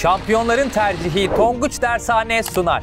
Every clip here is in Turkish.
Şampiyonların tercihi Tonguç Dershane sunar.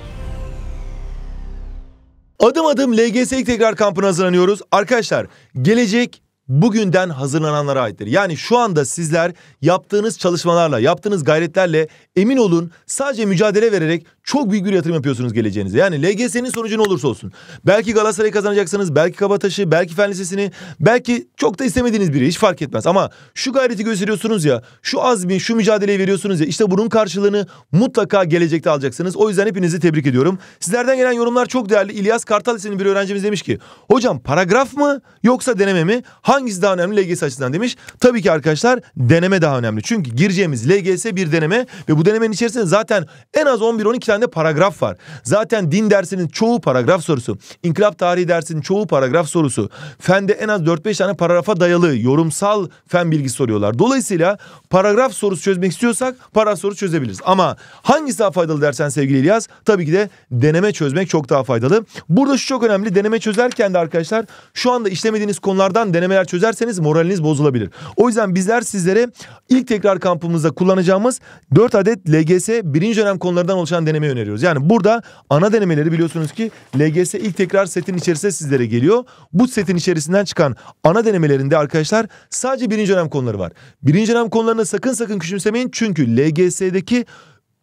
Adım adım LGS tekrar kampına hazırlanıyoruz. Arkadaşlar gelecek bugünden hazırlananlara aittir. Yani şu anda sizler yaptığınız çalışmalarla, yaptığınız gayretlerle emin olun sadece mücadele vererek çok büyük bir yatırım yapıyorsunuz geleceğinize. Yani LGS'nin sonucu ne olursa olsun. Belki Galatasaray kazanacaksınız, belki Kabataş'ı, belki Fen Lisesi'ni, belki çok da istemediğiniz biri hiç fark etmez. Ama şu gayreti gösteriyorsunuz ya, şu azmi, şu mücadeleyi veriyorsunuz ya işte bunun karşılığını mutlaka gelecekte alacaksınız. O yüzden hepinizi tebrik ediyorum. Sizlerden gelen yorumlar çok değerli. İlyas Kartal isimli bir öğrencimiz demiş ki, hocam paragraf mı yoksa deneme mi? Hangi Hangisi daha önemli LGS açısından demiş. Tabii ki arkadaşlar deneme daha önemli. Çünkü gireceğimiz LGS bir deneme ve bu denemenin içerisinde zaten en az 11-12 tane de paragraf var. Zaten din dersinin çoğu paragraf sorusu. İnkılap tarihi dersinin çoğu paragraf sorusu. Fende en az 4-5 tane paragrafa dayalı yorumsal fen bilgi soruyorlar. Dolayısıyla paragraf sorusu çözmek istiyorsak paragraf sorusu çözebiliriz. Ama hangisi daha faydalı dersen sevgili İlyas tabii ki de deneme çözmek çok daha faydalı. Burada şu çok önemli deneme çözerken de arkadaşlar şu anda işlemediğiniz konulardan denemeler çözerseniz moraliniz bozulabilir. O yüzden bizler sizlere ilk tekrar kampımızda kullanacağımız 4 adet LGS birinci dönem konulardan oluşan deneme öneriyoruz. Yani burada ana denemeleri biliyorsunuz ki LGS ilk tekrar setin içerisinde sizlere geliyor. Bu setin içerisinden çıkan ana denemelerinde arkadaşlar sadece birinci dönem konuları var. Birinci dönem konularını sakın sakın küçümsemeyin çünkü LGS'deki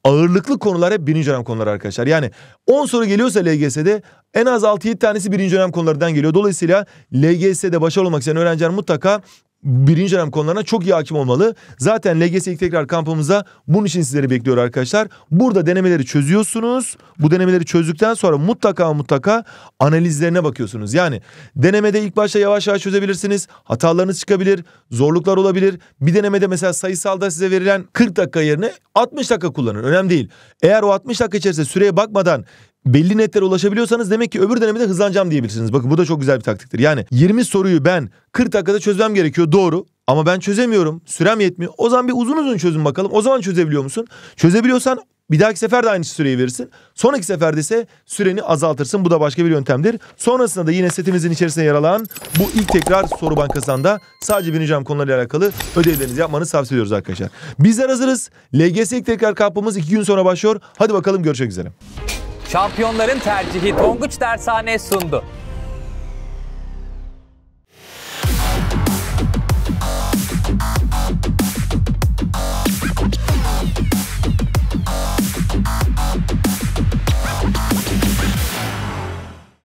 ağırlıklı konular hep birinci dönem konuları arkadaşlar. Yani 10 soru geliyorsa LGS'de en az 6-7 tanesi birinci dönem konularından geliyor. Dolayısıyla LGS'de başarılı olmak isteyen öğrenciler mutlaka birinci dönem konularına çok iyi hakim olmalı. Zaten LGS ilk tekrar kampımıza bunun için sizleri bekliyor arkadaşlar. Burada denemeleri çözüyorsunuz. Bu denemeleri çözdükten sonra mutlaka mutlaka analizlerine bakıyorsunuz. Yani denemede ilk başta yavaş yavaş çözebilirsiniz. Hatalarınız çıkabilir. Zorluklar olabilir. Bir denemede mesela sayısalda size verilen 40 dakika yerine 60 dakika kullanın. Önemli değil. Eğer o 60 dakika içerisinde süreye bakmadan belli netlere ulaşabiliyorsanız demek ki öbür denemede hızlanacağım diyebilirsiniz. Bakın bu da çok güzel bir taktiktir. Yani 20 soruyu ben 40 dakikada çözmem gerekiyor doğru. Ama ben çözemiyorum. Sürem yetmiyor. O zaman bir uzun uzun çözün bakalım. O zaman çözebiliyor musun? Çözebiliyorsan bir dahaki sefer de aynı süreyi verirsin. Sonraki seferde ise süreni azaltırsın. Bu da başka bir yöntemdir. Sonrasında da yine setimizin içerisinde yer alan bu ilk tekrar soru bankasında da sadece bineceğim konularla alakalı ödevlerinizi yapmanızı tavsiye ediyoruz arkadaşlar. Bizler hazırız. LGS ilk tekrar kampımız iki gün sonra başlıyor. Hadi bakalım görüşmek üzere. Şampiyonların tercihi Tonguç Dershane sundu.